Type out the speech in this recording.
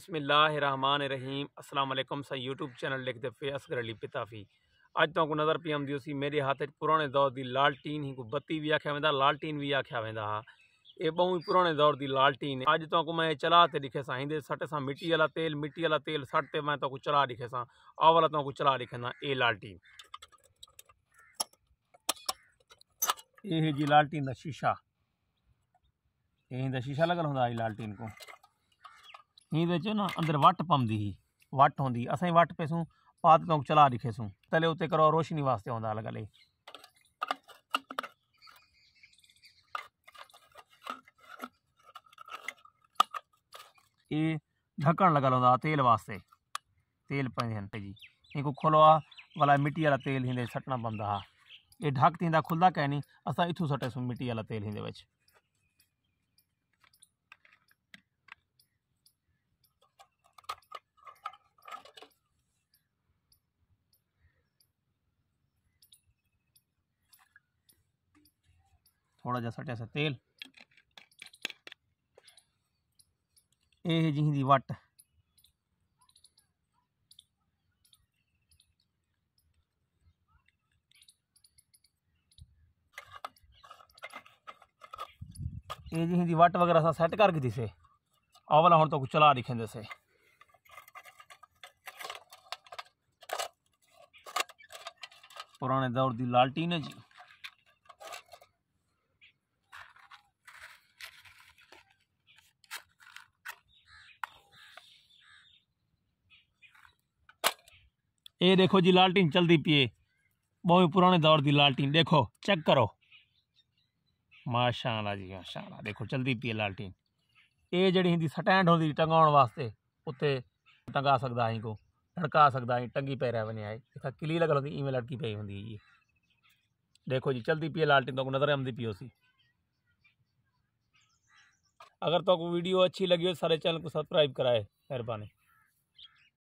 बिस्मिल्लाहमान रहीम असलम सा YouTube channel लिख दफे असगर अली पिताफी अज तो नज़र पी आँदी उसी मेरे हाथ पुराने दौर की लालटीन ही बत्ती भी आख्या वह लालटीन भी आख्या वह हा बहु ही पुराने दौर की लालटीन अज तो को मैं चला तो लिखे सा हिंदे सट सा मिट्टी वाला तेल मिट्टी वाला तेल सटते मैं तो चला लिखे सा आ वाला तो को चला लिखा ए लालटीन यह जी लालटीन का शीशा यही शीशा लगल हों लालटीन को ਇਹਦੇ ਵਿੱਚ ਨਾ ਅੰਦਰ ਵਟ ਪੰਦੀ ਹੀ ਵਟ ਹੁੰਦੀ ਅਸੀਂ ਵਟ ਪੈਸੂ ਪਾਤ ਤੋਂ ਚਲਾ ਸੂ ਤਲੇ ਉੱਤੇ ਕਰੋ ਰੋਸ਼ਨੀ ਵਾਸਤੇ ਆਉਂਦਾ ਅਲੱਗ ਅਲੇ ਇਹ ਢੱਕਣ ਲਗਾ ਲਉਂਦਾ ਤੇਲ ਵਾਸਤੇ ਤੇਲ ਪੈਂਦੇ ਹਨ ਜੀ ਇਹ ਕੋ ਖੋਲਵਾ ਵਾਲਾ ਮਿੱਟੀ ਵਾਲਾ ਤੇਲ ਹਿੰਦੇ ਸਟਣਾ ਬੰਦਾ ਇਹ ਢੱਕ ਤੀਂਦਾ ਖੁੱਲਦਾ ਕਹਿ ਨਹੀਂ ਅਸਾਂ ਇਥੋਂ ਸਟੇ ਸੂ ਮਿੱਟੀ ਵਾਲਾ ਤੇਲ ਹਿੰਦੇ ਵਿੱਚ थोड़ा जैसा टैसा तेल ਇਹ ਜਿਹੀ ਦੀ ਵੱਟ ਇਹ ਜਿਹੀ ਦੀ ਵੱਟ ਵਗੈਰਾ ਸਾ ਸੈੱਟ ਕਰਕੇ ਦਿਸੇ ਆ ਵਾਲਾ ਹੁਣ ਤੱਕ ਚਲਾ ਨਹੀਂ ਖੰਦੇ ਸੇ ਪੁਰਾਣੇ ਦੌਰ ਦੀ ਲਾਲਟੀਨ ਹੈ ਜੀ ये देखो जी लालटीन चलती पिए बहुत ही पुराने दौर की लालटीन देखो चेक करो माशाला जी माशाला देखो चलती पिए लालटीन ये जड़ी हिंदी स्टैंड होंगी टंगा वास्ते उत्ते टंगा सकता अं को लड़का सकता अं टंगी पै रहा वने आए किली लगल होती इवें लटकी पी होंगी ये देखो जी चलती पिए लालटीन तो नजर आमदी पी उसी अगर तो वीडियो अच्छी लगी हो सारे चैनल को सब्सक्राइब कराए मेहरबानी